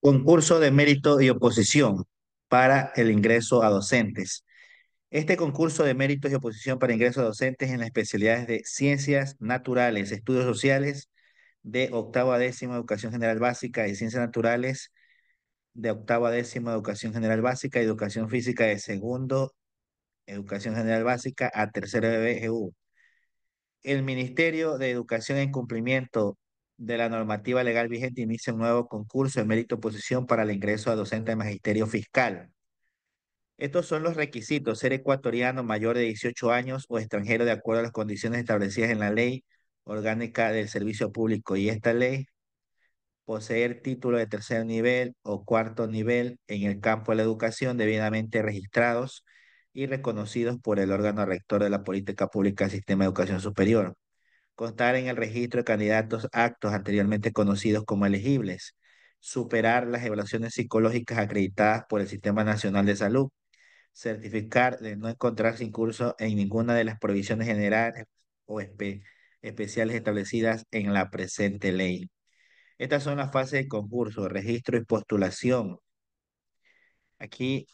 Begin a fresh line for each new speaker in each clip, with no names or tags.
Concurso de mérito y oposición para el ingreso a docentes. Este concurso de méritos y oposición para ingreso a docentes en las especialidades de ciencias naturales, estudios sociales de octavo a décimo educación general básica y ciencias naturales de octavo a décimo educación general básica y educación física de segundo educación general básica a tercero de BGU. El Ministerio de Educación en cumplimiento de la normativa legal vigente inicia un nuevo concurso de mérito oposición para el ingreso a docente de magisterio fiscal. Estos son los requisitos, ser ecuatoriano mayor de 18 años o extranjero de acuerdo a las condiciones establecidas en la ley orgánica del servicio público y esta ley, poseer título de tercer nivel o cuarto nivel en el campo de la educación debidamente registrados y reconocidos por el órgano rector de la política pública del sistema de educación superior constar en el registro de candidatos actos anteriormente conocidos como elegibles, superar las evaluaciones psicológicas acreditadas por el Sistema Nacional de Salud, certificar de no encontrarse incurso en ninguna de las provisiones generales o especiales establecidas en la presente ley. Estas son las fases de concurso, registro y postulación. Aquí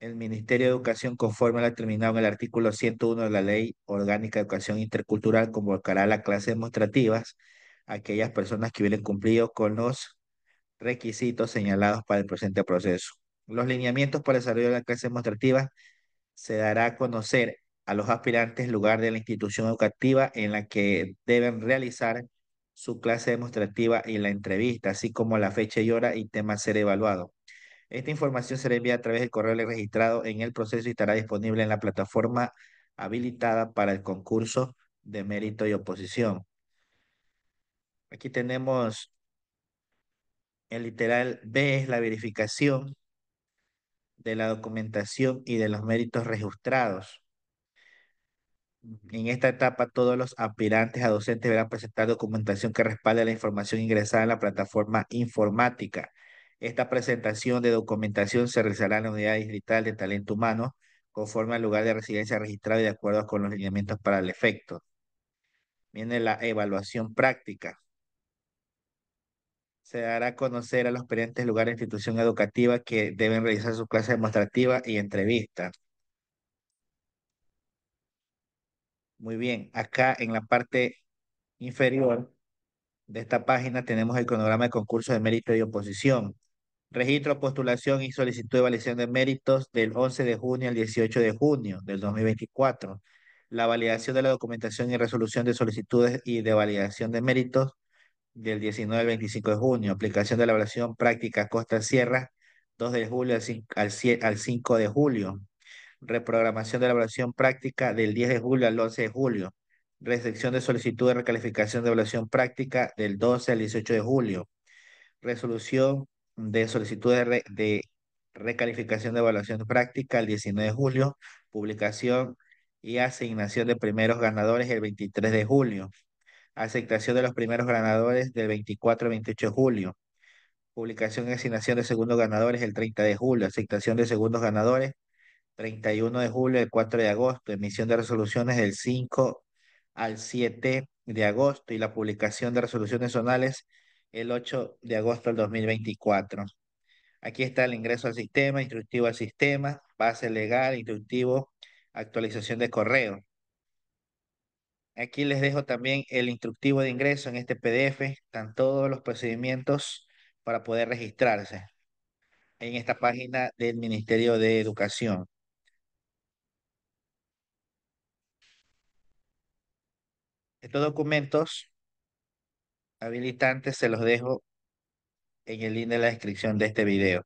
el Ministerio de Educación, conforme a lo determinado en el artículo 101 de la Ley Orgánica de Educación Intercultural, convocará a las clases demostrativas a aquellas personas que hubieran cumplido con los requisitos señalados para el presente proceso. Los lineamientos para el desarrollo de las clases demostrativas se dará a conocer a los aspirantes lugar de la institución educativa en la que deben realizar su clase demostrativa y la entrevista, así como la fecha y hora y tema a ser evaluado. Esta información será enviada a través del correo registrado en el proceso y estará disponible en la plataforma habilitada para el concurso de mérito y oposición. Aquí tenemos el literal B, es la verificación de la documentación y de los méritos registrados. En esta etapa, todos los aspirantes a docentes deberán presentar documentación que respalde la información ingresada en la plataforma informática. Esta presentación de documentación se realizará en la Unidad Digital de Talento Humano conforme al lugar de residencia registrado y de acuerdo con los lineamientos para el efecto. Viene la evaluación práctica. Se dará a conocer a los presentes lugares de institución educativa que deben realizar su clase demostrativa y entrevista. Muy bien, acá en la parte inferior de esta página tenemos el cronograma de concurso de mérito y oposición registro, postulación y solicitud de validación de méritos del 11 de junio al 18 de junio del 2024. La validación de la documentación y resolución de solicitudes y de validación de méritos del 19 al 25 de junio. Aplicación de la evaluación práctica Costa Sierra 2 de julio al 5, de julio. Reprogramación de la evaluación práctica del 10 de julio al 11 de julio. Recepción de solicitud de recalificación de evaluación práctica del 12 al 18 de julio. Resolución de solicitud de, recalificación de evaluación práctica el 19 de julio, publicación y asignación de primeros ganadores el 23 de julio, aceptación de los primeros ganadores del 24 al 28 de julio, publicación y asignación de segundos ganadores el 30 de julio, aceptación de segundos ganadores 31 de julio, el 4 de agosto, emisión de resoluciones del 5 al 7 de agosto y la publicación de resoluciones zonales el 8 de agosto del 2024. Aquí está el ingreso al sistema, instructivo al sistema, base legal, instructivo, actualización de correo. Aquí les dejo también el instructivo de ingreso en este PDF. Están todos los procedimientos para poder registrarse en esta página del Ministerio de Educación. Estos documentos habilitantes se los dejo en el link de la descripción de este video.